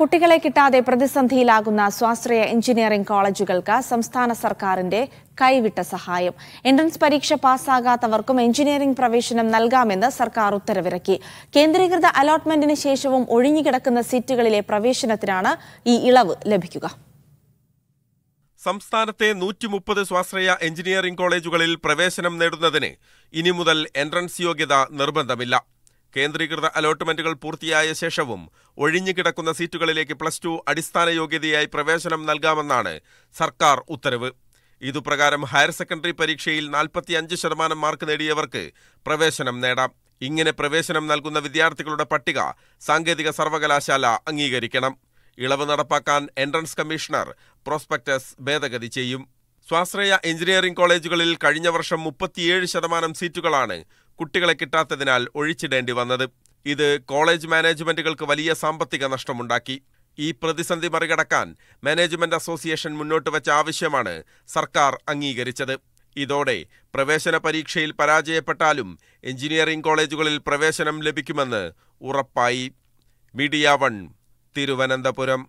കുട്ടികളെ കിട്ടാതെ പ്രതിസന്ധിയിലാകുന്ന സ്വാശ്രയ എഞ്ചിനീയറിംഗ് കോളേജുകൾക്ക് സംസ്ഥാന സർക്കാരിന്റെ കൈവിട്ട സഹായം എൻട്രൻസ് പരീക്ഷ പാസ്സാകാത്തവർക്കും എഞ്ചിനീയറിംഗ് പ്രവേശനം നൽകാമെന്ന് സർക്കാർ ഉത്തരവിറക്കി കേന്ദ്രീകൃത അലോട്ട്മെന്റിന് ശേഷവും ഒഴിഞ്ഞുകിടക്കുന്ന സീറ്റുകളിലെ പ്രവേശനത്തിനാണ് ഈ ഇളവ് ലഭിക്കുക സംസ്ഥാനത്തെ നൂറ്റി മുപ്പത് സ്വാശ്രയ എഞ്ചിനീയറിംഗ് കോളേജുകളിൽ പ്രവേശനം നേടുന്നതിന് ഇനി മുതൽ എൻട്രൻസ് യോഗ്യത നിർബന്ധമില്ല കേന്ദ്രീകൃത അലോട്ട്മെന്റുകൾ പൂർത്തിയായ ശേഷവും ഒഴിഞ്ഞുകിടക്കുന്ന സീറ്റുകളിലേക്ക് പ്ലസ് ടു അടിസ്ഥാന യോഗ്യതയായി പ്രവേശനം നൽകാമെന്നാണ് സർക്കാർ ഉത്തരവ് ഇതുപ്രകാരം ഹയർ സെക്കൻഡറി പരീക്ഷയിൽ നാൽപ്പത്തിയഞ്ച് ശതമാനം മാർക്ക് നേടിയവർക്ക് പ്രവേശനം നേടാം ഇങ്ങനെ പ്രവേശനം നൽകുന്ന വിദ്യാർത്ഥികളുടെ പട്ടിക സാങ്കേതിക സർവകലാശാല അംഗീകരിക്കണം ഇളവ് നടപ്പാക്കാൻ എൻട്രൻസ് കമ്മീഷണർ പ്രോസ്പെക്ടസ് ഭേദഗതി ചെയ്യും സ്വാശ്രയ എഞ്ചിനീയറിംഗ് കോളേജുകളിൽ കഴിഞ്ഞ വർഷം മുപ്പത്തിയേഴ് ശതമാനം സീറ്റുകളാണ് കുട്ടികളെ കിട്ടാത്തതിനാൽ ഒഴിച്ചിടേണ്ടി വന്നത് ഇത് കോളേജ് മാനേജ്മെന്റുകൾക്ക് വലിയ സാമ്പത്തിക നഷ്ടമുണ്ടാക്കി ഈ പ്രതിസന്ധി മറികടക്കാൻ മാനേജ്മെന്റ് അസോസിയേഷൻ മുന്നോട്ട് വച്ച ആവശ്യമാണ് സർക്കാർ അംഗീകരിച്ചത് ഇതോടെ പ്രവേശന പരീക്ഷയിൽ പരാജയപ്പെട്ടാലും എഞ്ചിനീയറിംഗ് കോളേജുകളിൽ പ്രവേശനം ലഭിക്കുമെന്ന് ഉറപ്പായി മീഡിയ വൺ തിരുവനന്തപുരം